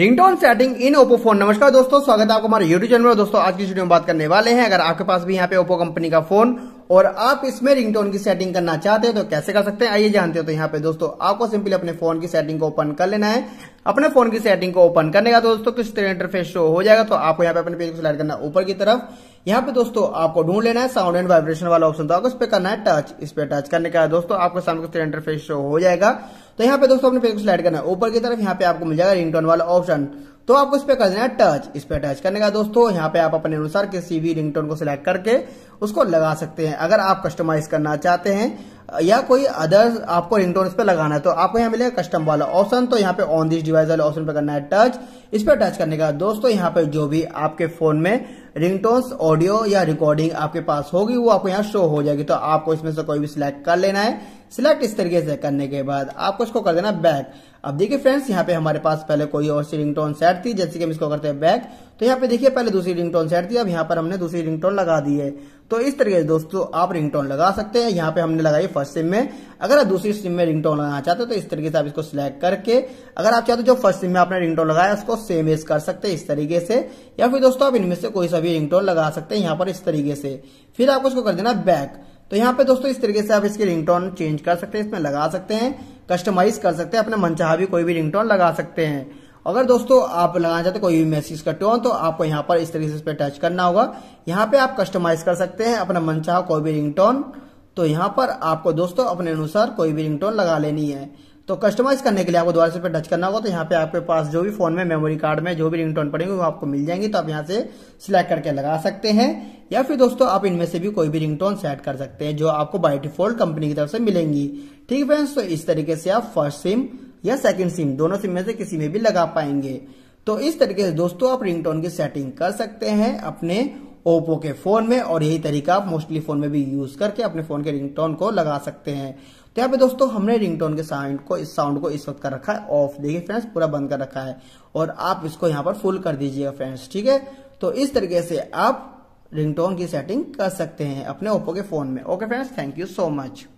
ringtone setting in Oppo phone नमस्कार दोस्तों स्वागत है आपको हमारे यूट्यूब चैनल में दोस्तों आज की वीडियो में बात करने वाले हैं अगर आपके पास भी यहाँ पे ओप्पो कंपनी का फोन और आप इसमें रिंगटोन की सेटिंग करना चाहते हैं तो कैसे कर सकते हैं आइए जानते हो तो यहाँ पे दोस्तों आपको सिंपली अपने फोन की सेटिंग को ओपन कर लेना है अपने फोन की सेटिंग को ओपन करने का दोस्तों किस तरह इंटरफेस शो हो जाएगा तो आपको यहाँ पे अपने पेज को सिलेक्ट करना ऊपर की तरफ यहाँ पे दोस्तों आपको ढूंढ लेना है साउंड एंड वाइब्रेशन वाला ऑप्शन तो आपको इस पे करना है टच इस पे टच करने का दोस्तों आपके सामने किस तरह इंटरफेस शो हो जाएगा तो यहाँ पे दोस्तों अपने पेज को सिलेक्ट करना है ऊपर की तरफ यहाँ पे आपको मिल जाएगा रिंगटोन वाला ऑप्शन तो आपको इस पे कर देना है टच इस पे टच करने का दोस्तों यहाँ पे आप अपने अनुसार किसी भी रिंगटोन को सिलेक्ट करके उसको लगा सकते हैं अगर आप कस्टमाइज करना चाहते हैं या कोई अदर आपको रिंगटोन पे लगाना है तो आपको यहाँ मिलेगा कस्टम वाला ऑप्शन तो यहाँ पे ऑन दिस डिवाइस वाले ऑप्शन पे करना है टच इस पर टच करने का दोस्तों यहाँ पे जो भी आपके फोन में रिंगटोन्स ऑडियो या रिकॉर्डिंग आपके पास होगी वो आपको यहाँ शो हो जाएगी तो आपको इसमें से कोई भी सिलेक्ट कर लेना है सिलेक्ट इस तरीके से करने के बाद आपको इसको कर देना बैक अब देखिए फ्रेंड्स यहाँ पे हमारे पास पहले कोई और सी रिंगटोन सेट थी जैसे कि हम इसको करते हैं बैक तो यहाँ पे देखिए पहले दूसरी रिंगटोन सेट थी अब यहाँ पर हमने दूसरी रिंगटोन लगा दी है तो इस तरीके से दोस्तों आप रिंगटोन लगा सकते हैं यहाँ पे हमने लगाई फर्स्ट सिम में अगर आप दूसरी सिम में रिंगटोन लगाना चाहते हो तो इस तरीके से आप इसको सिलेक्ट करके अगर आप चाहते हो जो फर्स्ट सिम में आपने रिंगटोन लगाया उसको सेम एज कर सकते हैं इस तरीके से या फिर दोस्तों आप इनमें से कोई सा भी रिंगटोन लगा सकते हैं यहाँ पर इस तरीके से फिर आपको इसको कर देना बैक तो यहाँ पे दोस्तों इस तरीके से आप इसकी रिंगटोन चेंज कर सकते हैं इसमें लगा सकते हैं कस्टमाइज कर सकते हैं अपने मनचाहा भी कोई भी रिंगटोन लगा सकते हैं अगर दोस्तों आप लगाना चाहते कोई भी मैसेज का टोन तो आपको यहाँ पर इस तरीके से इस पर टच करना होगा यहाँ पे आप कस्टमाइज कर सकते हैं अपना मनचाहा कोई भी रिंगटोन तो यहाँ पर आपको दोस्तों अपने अनुसार कोई भी रिंगटोन लगा लेनी है तो कस्टमाइज करने के लिए आपको दोबारा से टच करना होगा तो यहाँ पे आपके पास जो भी फोन में मेमोरी कार्ड में जो भी रिंग टोन पड़ेंगे वो आपको मिल जाएंगे तो आप यहाँ से सिलेक्ट करके लगा सकते हैं या फिर दोस्तों आप इनमें से भी कोई भी रिंग टोन सेट कर सकते हैं जो आपको बाई डिफॉल्ट कंपनी की तरफ से मिलेंगी ठीक है फ्रेंड्स तो इस तरीके से आप फर्स्ट सिम या सेकेंड सिम दोनों सिम में से किसी में भी लगा पाएंगे तो इस तरीके से दोस्तों आप रिंगटोन की सेटिंग कर सकते हैं अपने ओप्पो के फोन में और यही तरीका आप मोस्टली फोन में भी यूज करके अपने फोन के रिंगटोन को लगा सकते हैं तो यहाँ पे दोस्तों हमने रिंगटोन के साउंड को इस साउंड को इस वक्त कर रखा है ऑफ देखिए फ्रेंड्स पूरा बंद कर रखा है और आप इसको यहाँ पर फुल कर दीजिएगा फ्रेंड्स ठीक है तो इस तरीके से आप रिंगटोन की सेटिंग कर सकते हैं अपने ओप्पो के फोन में okay friends thank you so much